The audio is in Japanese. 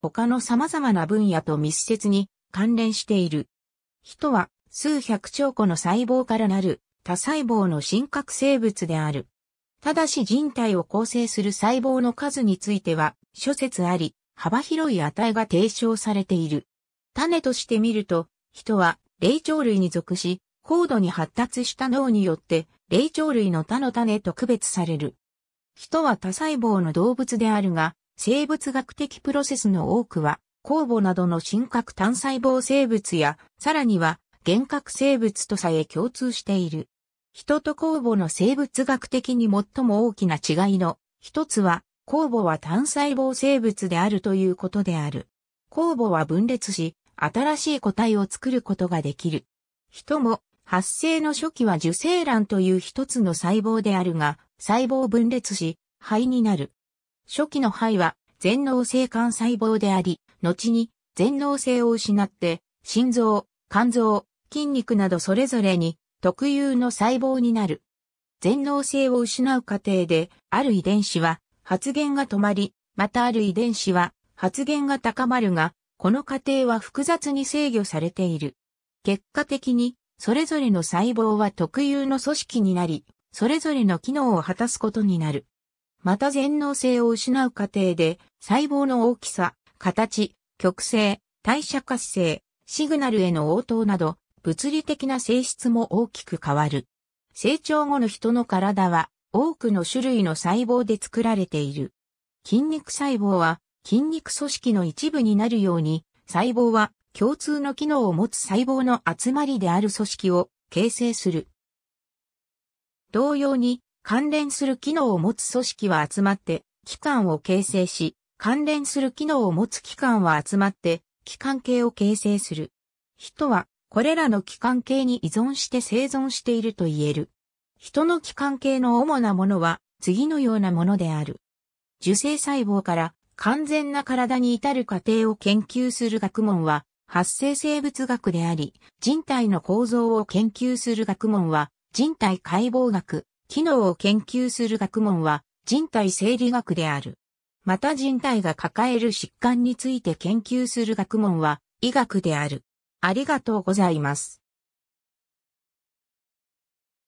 他の様々な分野と密接に関連している。人は数百兆個の細胞からなる多細胞の真核生物である。ただし人体を構成する細胞の数については諸説あり、幅広い値が提唱されている。種として見ると、人は霊長類に属し、高度に発達した脳によって霊長類の他の種と区別される。人は多細胞の動物であるが、生物学的プロセスの多くは、酵母などの真核単細胞生物や、さらには、原核生物とさえ共通している。人と酵母の生物学的に最も大きな違いの一つは、酵母は単細胞生物であるということである。酵母は分裂し、新しい個体を作ることができる。人も、発生の初期は受精卵という一つの細胞であるが、細胞分裂し、肺になる。初期の肺は全能性幹細胞であり、後に全能性を失って心臓、肝臓、筋肉などそれぞれに特有の細胞になる。全能性を失う過程で、ある遺伝子は発現が止まり、またある遺伝子は発現が高まるが、この過程は複雑に制御されている。結果的に、それぞれの細胞は特有の組織になり、それぞれの機能を果たすことになる。また全能性を失う過程で、細胞の大きさ、形、極性、代謝活性、シグナルへの応答など、物理的な性質も大きく変わる。成長後の人の体は、多くの種類の細胞で作られている。筋肉細胞は、筋肉組織の一部になるように、細胞は共通の機能を持つ細胞の集まりである組織を形成する。同様に、関連する機能を持つ組織は集まって、機関を形成し、関連する機能を持つ機関は集まって、機関系を形成する。人は、これらの機関系に依存して生存していると言える。人の機関系の主なものは、次のようなものである。受精細胞から完全な体に至る過程を研究する学問は、発生生物学であり、人体の構造を研究する学問は、人体解剖学、機能を研究する学問は人体生理学である。また人体が抱える疾患について研究する学問は医学である。ありがとうございます。